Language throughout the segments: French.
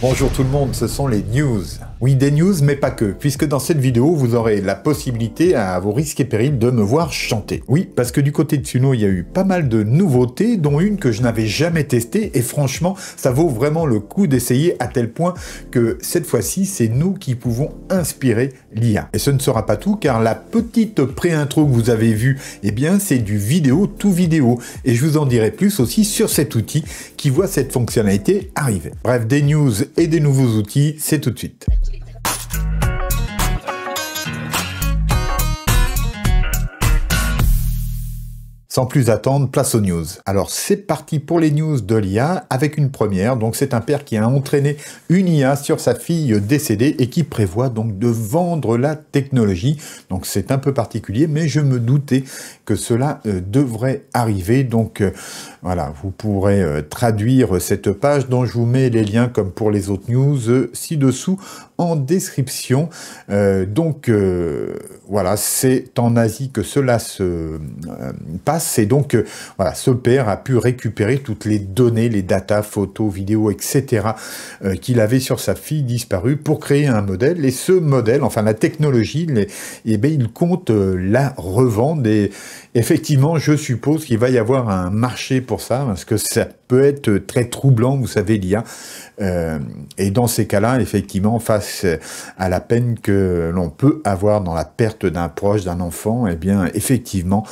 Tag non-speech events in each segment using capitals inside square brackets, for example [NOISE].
Bonjour tout le monde, ce sont les news. Oui, des news, mais pas que, puisque dans cette vidéo, vous aurez la possibilité, à vos risques et périls, de me voir chanter. Oui, parce que du côté de Tsuno, il y a eu pas mal de nouveautés, dont une que je n'avais jamais testée, et franchement, ça vaut vraiment le coup d'essayer à tel point que cette fois-ci, c'est nous qui pouvons inspirer et ce ne sera pas tout car la petite pré-intro que vous avez vue, eh bien c'est du vidéo tout vidéo et je vous en dirai plus aussi sur cet outil qui voit cette fonctionnalité arriver. Bref, des news et des nouveaux outils, c'est tout de suite. Sans plus attendre, place aux news. Alors c'est parti pour les news de l'IA avec une première. Donc c'est un père qui a entraîné une IA sur sa fille décédée et qui prévoit donc de vendre la technologie. Donc c'est un peu particulier, mais je me doutais que cela euh, devrait arriver. Donc euh, voilà, vous pourrez euh, traduire cette page dont je vous mets les liens comme pour les autres news euh, ci-dessous en description. Euh, donc voilà, c'est en Asie que cela se passe et donc voilà, ce père a pu récupérer toutes les données, les data, photos, vidéos, etc. qu'il avait sur sa fille disparue pour créer un modèle et ce modèle, enfin la technologie, eh bien, il compte la revendre et effectivement je suppose qu'il va y avoir un marché pour ça, parce que ça peut être très troublant, vous savez, l'IA. Euh, et dans ces cas-là, effectivement, face à la peine que l'on peut avoir dans la perte d'un proche, d'un enfant, et eh bien, effectivement,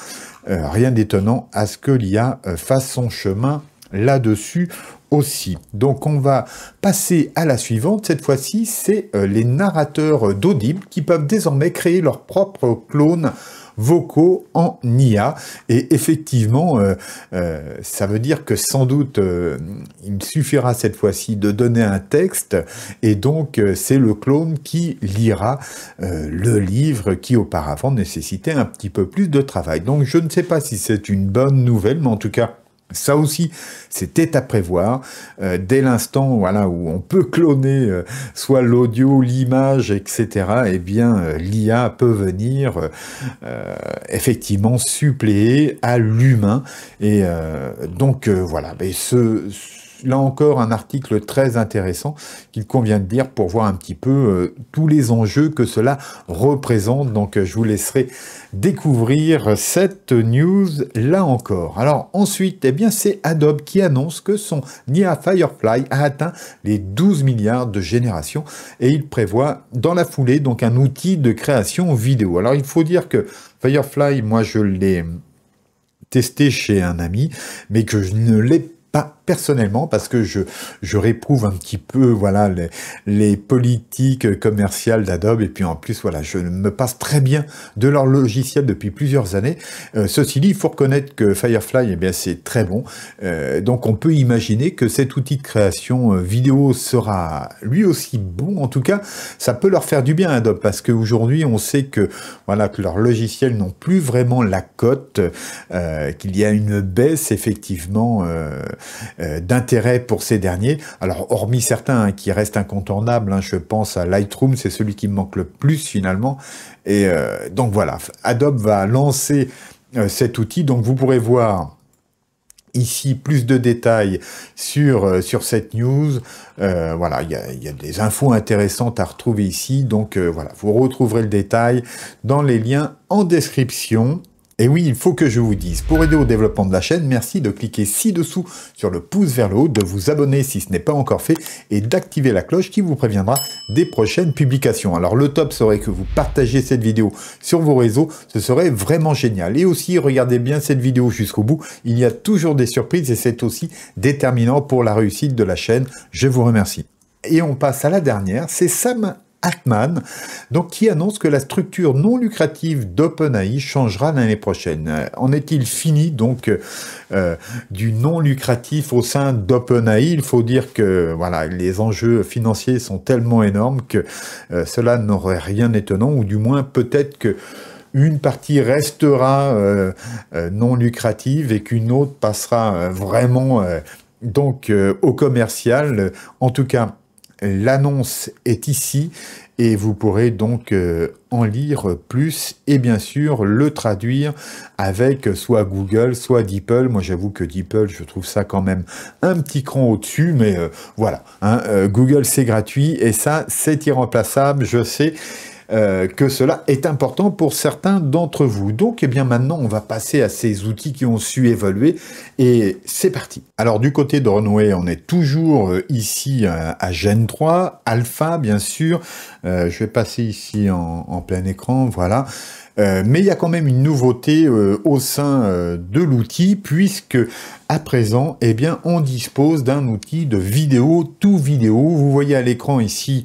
euh, rien d'étonnant à ce que l'IA euh, fasse son chemin là-dessus aussi. Donc on va passer à la suivante. Cette fois-ci, c'est les narrateurs d'audible qui peuvent désormais créer leur propre clone vocaux en IA. Et effectivement, euh, euh, ça veut dire que sans doute, euh, il suffira cette fois-ci de donner un texte, et donc c'est le clone qui lira le livre qui auparavant nécessitait un petit peu plus de travail. Donc je ne sais pas si c'est une bonne nouvelle, mais en tout cas, ça aussi, c'était à prévoir. Euh, dès l'instant voilà, où on peut cloner euh, soit l'audio, l'image, etc., eh bien, euh, l'IA peut venir effectivement suppléer à l'humain. Et donc, voilà, mais ce là encore un article très intéressant qu'il convient de dire pour voir un petit peu euh, tous les enjeux que cela représente. Donc euh, je vous laisserai découvrir cette news là encore. Alors ensuite, eh bien c'est Adobe qui annonce que son Nia Firefly a atteint les 12 milliards de générations et il prévoit dans la foulée donc un outil de création vidéo. Alors il faut dire que Firefly, moi je l'ai testé chez un ami, mais que je ne l'ai personnellement parce que je, réprouve un petit peu voilà les, politiques commerciales d'Adobe et puis en plus voilà je me passe très bien de leur logiciel depuis plusieurs années. Euh, ceci dit, il faut reconnaître que Firefly eh bien c'est très bon. Euh, donc on peut imaginer que cet outil de création euh, vidéo sera lui aussi bon en tout cas, ça peut leur faire du bien Adobe parce qu'aujourd'hui on sait que voilà que leurs logiciels n'ont plus vraiment la cote qu'il y a une baisse effectivement euh, d'intérêt pour ces derniers. Alors, hormis certains hein, qui restent incontournables, hein, je pense à Lightroom, c'est celui qui me manque le plus finalement. Et euh, donc voilà, Adobe va lancer euh, cet outil. Donc vous pourrez voir ici plus de détails sur, sur cette news. voilà, il y a, des infos intéressantes à retrouver ici. Donc voilà, vous retrouverez le détail dans les liens en description. Et oui, il faut que je vous dise, pour aider au développement de la chaîne, merci de cliquer ci-dessous sur le pouce vers le haut, de vous abonner si ce n'est pas encore fait et d'activer la cloche qui vous préviendra des prochaines publications. Alors le top serait que vous partagiez cette vidéo sur vos réseaux, ce serait vraiment génial. Et aussi, regardez bien cette vidéo jusqu'au bout, il y a toujours des surprises et c'est aussi déterminant pour la réussite de la chaîne. Je vous remercie. Et on passe à la dernière, c'est Sam Atman, donc qui annonce que la structure non lucrative d'OpenAI changera l'année prochaine. En est-il fini donc euh, du non lucratif au sein d'OpenAI Il faut dire que voilà, les enjeux financiers sont tellement énormes que euh, cela n'aurait rien d'étonnant, ou du moins peut-être que une partie restera euh, non lucrative et qu'une autre passera vraiment donc au commercial. En tout cas L'annonce est ici et vous pourrez donc euh, en lire plus et bien sûr le traduire avec soit Google, soit DeepL. Moi j'avoue que DeepL, je trouve ça quand même un petit cran au-dessus, mais euh, voilà. Hein. Euh, Google c'est gratuit et ça c'est irremplaçable, je sais. Euh, que cela est important pour certains d'entre vous. Donc, eh bien, maintenant, on va passer à ces outils qui ont su évoluer et c'est parti. Alors, du côté de Runway, on est toujours euh, ici euh, à Gen 3, Alpha, bien sûr. je vais passer ici en, plein écran, voilà. mais il y a quand même une nouveauté au sein de l'outil, puisque à présent, eh bien, on dispose d'un outil de vidéo tout vidéo. Vous voyez à l'écran ici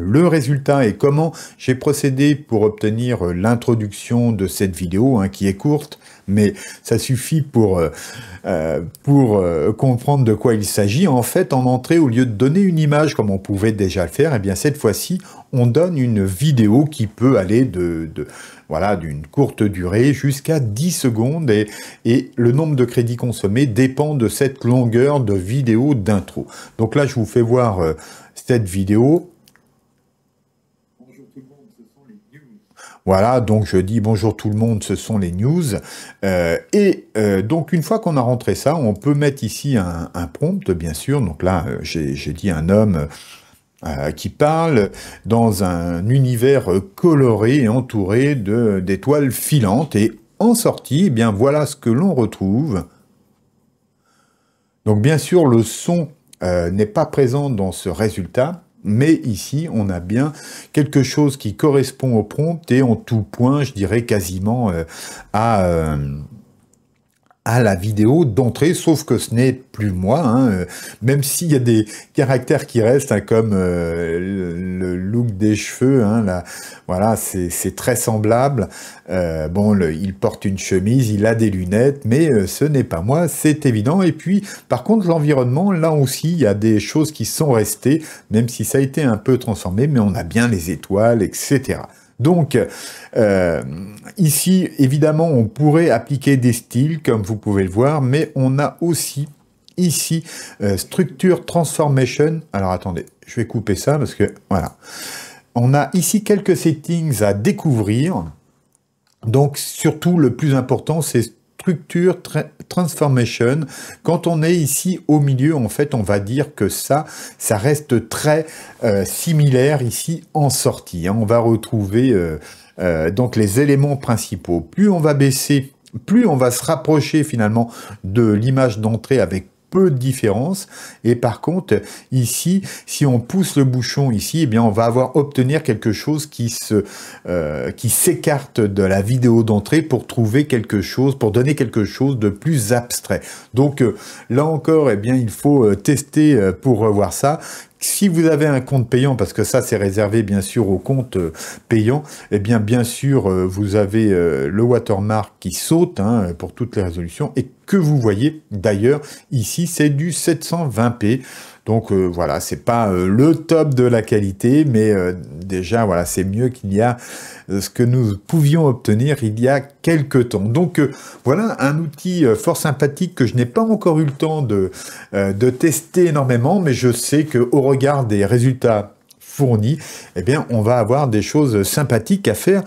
le résultat et comment j'ai procédé pour obtenir euh, l'introduction de cette vidéo hein, qui est courte, mais ça suffit pour, euh, euh, pour comprendre de quoi il s'agit. En fait, en entrée, au lieu de donner une image comme on pouvait déjà le faire, et eh bien cette fois-ci, on donne une vidéo qui peut aller de, voilà d'une courte durée jusqu'à 10 secondes et, le nombre de crédits consommés dépend de cette longueur de vidéo d'intro. Donc là, je vous fais voir cette vidéo Voilà, donc je dis bonjour tout le monde, ce sont les news. Euh, et euh, donc une fois qu'on a rentré ça, on peut mettre ici un, prompt, bien sûr. Donc là, euh, j'ai dit un homme qui parle dans un univers coloré et entouré d'étoiles filantes. Et en sortie, eh bien voilà ce que l'on retrouve. Donc bien sûr, le son n'est pas présent dans ce résultat, mais ici, on a bien quelque chose qui correspond au prompt et en tout point, je dirais quasiment euh, à... Euh, à la vidéo d'entrée, sauf que ce n'est plus moi, hein, euh, même s'il y a des caractères qui restent, hein, comme euh, le look des cheveux, hein, voilà, c'est très semblable. Euh, bon, il porte une chemise, il a des lunettes, mais ce n'est pas moi, c'est évident. Et puis, par contre, l'environnement, là aussi, il y a des choses qui sont restées, même si ça a été un peu transformé, mais on a bien les étoiles, etc. Donc, euh, ici, évidemment, on pourrait appliquer des styles, comme vous pouvez le voir, mais on a aussi ici euh, Structure Transformation. Alors, attendez, je vais couper ça parce que, voilà. On a ici quelques settings à découvrir. Donc, surtout, le plus important, c'est structure transformation. Quand on est ici au milieu, en fait, on va dire que ça, ça reste très euh, similaire ici en sortie. Hein. On va retrouver euh, euh, donc les éléments principaux. Plus on va baisser plus on va se rapprocher finalement de l'image d'entrée avec peu de différence. Et par contre, ici, si on pousse le bouchon ici, et eh bien, on va avoir obtenir quelque chose qui se, euh, qui s'écarte de la vidéo d'entrée pour trouver quelque chose, pour donner quelque chose de plus abstrait. Donc euh, là encore, et eh bien, il faut euh, tester pour revoir ça. Si vous avez un compte payant, parce que ça c'est réservé bien sûr au compte payants, et eh bien bien sûr vous avez le watermark qui saute hein, pour toutes les résolutions et vous voyez d'ailleurs ici, c'est du 720p. Donc euh, voilà, c'est pas euh, le top de la qualité, mais euh, déjà voilà, c'est mieux qu'il y a ce que nous pouvions obtenir il y a quelques temps. Donc voilà un outil fort sympathique que je n'ai pas encore eu le temps de, de tester énormément, mais je sais que au regard des résultats fournis, eh bien on va avoir des choses sympathiques à faire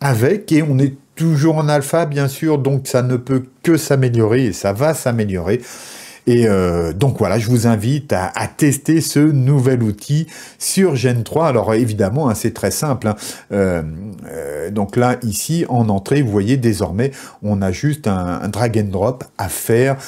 avec et on est toujours en alpha, bien sûr, donc ça ne peut que s'améliorer et ça va s'améliorer. Et euh, donc voilà, je vous invite à, tester ce nouvel outil sur Gen 3. Alors évidemment, hein, c'est très simple. Hein. Euh, euh, donc là, ici, en entrée, vous voyez désormais, on a juste un, un drag and drop à faire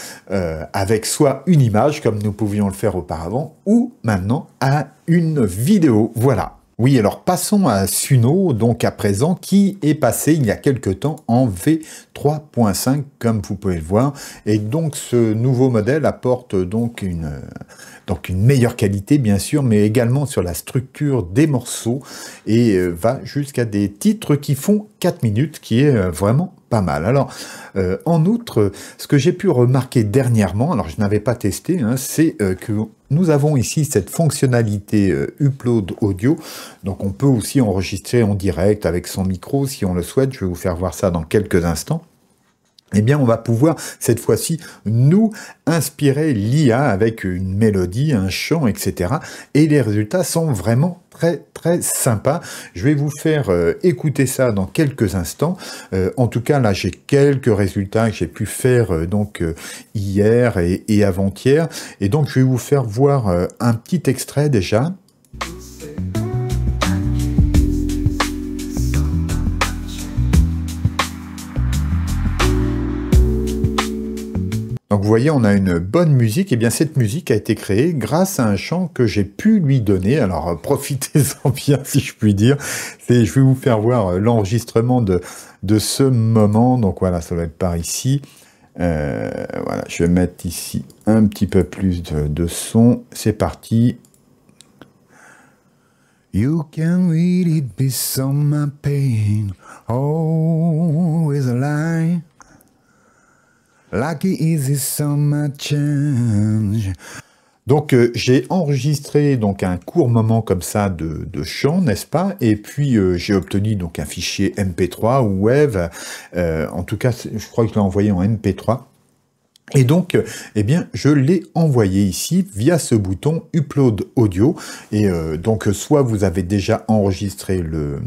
avec soit une image, comme nous pouvions le faire auparavant, ou maintenant à une vidéo. Voilà. Oui, alors passons à Suno, donc à présent, qui est passé il y a quelque temps en V3.5, comme vous pouvez le voir. Et donc, ce nouveau modèle apporte donc une, donc une meilleure qualité, bien sûr, mais également sur la structure des morceaux et euh, va jusqu'à des titres qui font 4 minutes, qui est euh, vraiment pas mal. Alors, euh, en outre, ce que j'ai pu remarquer dernièrement, alors je n'avais pas testé, hein, c'est que nous avons ici cette fonctionnalité euh, Upload Audio, donc on peut aussi enregistrer en direct avec son micro si on le souhaite, je vais vous faire voir ça dans quelques instants eh bien, on va pouvoir cette fois-ci nous inspirer l'IA avec une mélodie, un chant, etc. Et les résultats sont vraiment très très sympas. Je vais vous faire euh, écouter ça dans quelques instants. Euh, en tout cas, là, j'ai quelques résultats que j'ai pu faire euh, donc hier et avant-hier. Et donc, je vais vous faire voir un petit extrait déjà. Donc vous voyez, on a une bonne musique. Et eh bien cette musique a été créée grâce à un chant que j'ai pu lui donner. Alors euh, profitez-en [LAUGHS] bien si je puis dire. Je vais vous faire voir euh, l'enregistrement de, de ce moment. Donc voilà, ça va être par ici. Euh, voilà, je vais mettre ici un petit peu plus de, de son. C'est parti. You can really be some pain, always a lie. Lucky much change. Donc euh, j'ai enregistré donc un court moment comme ça de, chant, n'est-ce pas Et puis euh, j'ai obtenu donc un fichier MP3 ou WAV, euh, en tout cas je crois que je l'ai envoyé en MP3. Et donc, eh bien, je l'ai envoyé ici via ce bouton Upload Audio. Et donc, soit vous avez déjà enregistré le,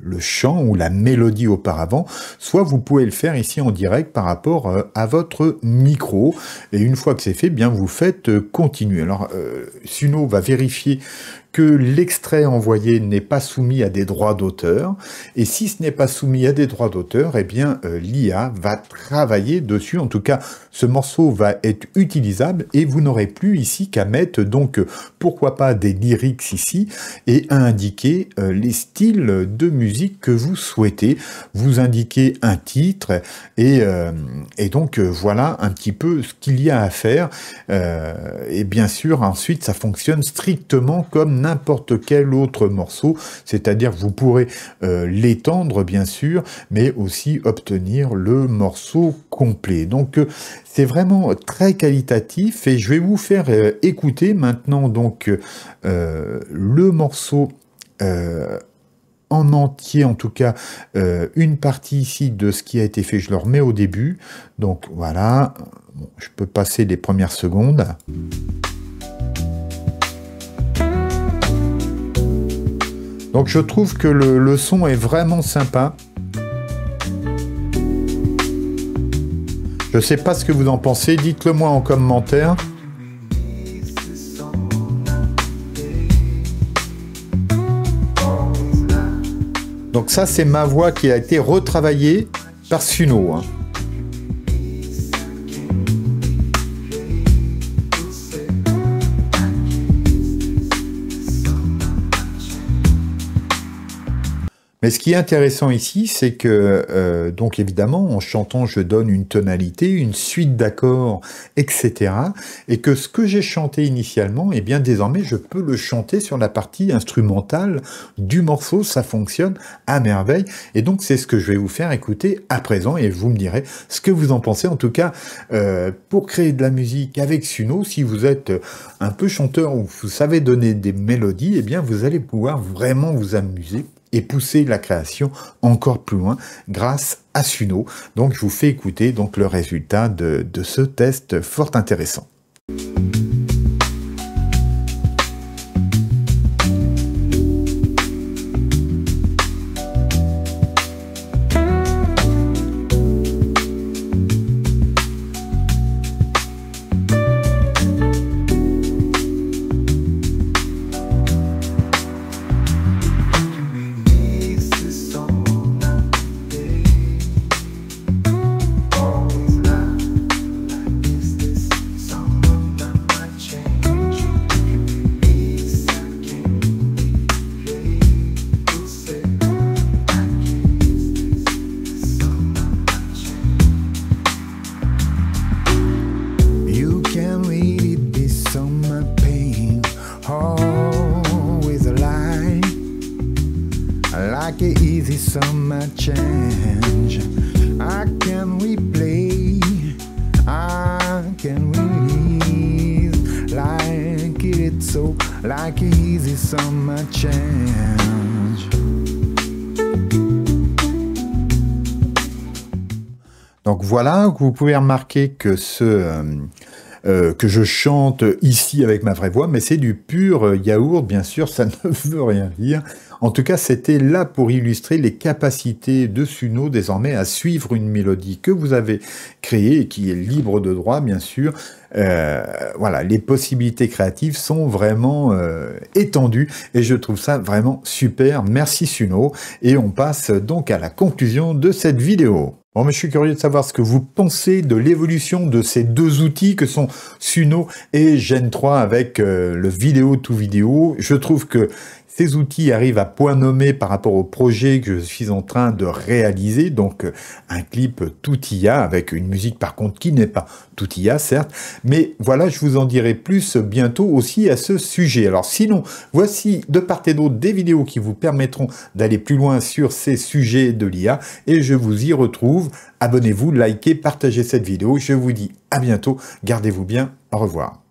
le, chant ou la mélodie auparavant, soit vous pouvez le faire ici en direct par rapport euh, à votre micro. Et une fois que c'est fait, bien vous faites euh, continuer. Alors euh, Suno va vérifier que l'extrait envoyé n'est pas soumis à des droits d'auteur. Et si ce n'est pas soumis à des droits d'auteur, et eh bien l'IA va travailler dessus. En tout cas, ce morceau va être utilisable et vous n'aurez plus ici qu'à mettre donc pourquoi pas des lyrics ici et à indiquer les styles de musique que vous souhaitez. Vous indiquez un titre et, euh, donc euh, voilà un petit peu ce qu'il y a à faire. Euh, et bien sûr, ensuite, ça fonctionne strictement comme n'importe quel autre morceau, c'est-à-dire vous pourrez l'étendre bien sûr, mais aussi obtenir le morceau complet. Donc c'est vraiment très qualitatif et je vais vous faire écouter maintenant donc le morceau en entier, en tout cas euh, une partie ici de ce qui a été fait. Je le remets au début. Donc voilà, je peux passer les premières secondes. Donc je trouve que le, le son est vraiment sympa. Je sais pas ce que vous en pensez, dites-le moi en commentaire. Donc ça, c'est ma voix qui a été retravaillée par Suno. Hein. Mais ce qui est intéressant ici, c'est que, euh, donc évidemment, en chantant, je donne une tonalité, une suite d'accords, etc. Et que ce que j'ai chanté initialement, et eh bien désormais, je peux le chanter sur la partie instrumentale du morceau. Ça fonctionne à merveille. Et donc, c'est ce que je vais vous faire écouter à présent. Et vous me direz ce que vous en pensez. En tout cas, euh, pour créer de la musique avec Suno, si vous êtes un peu chanteur ou vous savez donner des mélodies, et eh bien, vous allez pouvoir vraiment vous amuser et pousser la création encore plus loin grâce à Suno. Donc je vous fais écouter donc le résultat de, de ce test fort intéressant. always a lie. I like it easy, Summer change. I can replay, I can release. Like it so, like easy, summer change. Donc voilà, vous pouvez remarquer que ce, euh, euh, que je chante ici avec ma vraie voix, mais c'est du pur euh, yaourt, bien sûr, ça [LAUGHS] ne veut rien dire. En tout cas, c'était là pour illustrer les capacités de Suno désormais à suivre une mélodie que vous avez créée et qui est libre de droit, bien sûr. Euh, voilà, les possibilités créatives sont vraiment étendues et je trouve ça vraiment super. Merci Suno et on passe donc à la conclusion de cette vidéo je suis curieux de savoir ce que vous pensez de l'évolution de ces deux outils que sont Suno et Gen 3 avec euh, le vidéo tout vidéo. Je trouve que ces outils arrivent à point nommé par rapport au projet que je suis en train de réaliser, donc euh, un clip tout IA avec une musique par contre qui n'est pas tout IA certes, mais voilà, je vous en dirai plus bientôt aussi à ce sujet. Alors sinon, voici de part et d'autre des vidéos qui vous permettront d'aller plus loin sur ces sujets de l'IA et je vous y retrouve. Abonnez-vous, likez, partagez cette vidéo. Je vous dis à bientôt, gardez-vous bien, au revoir.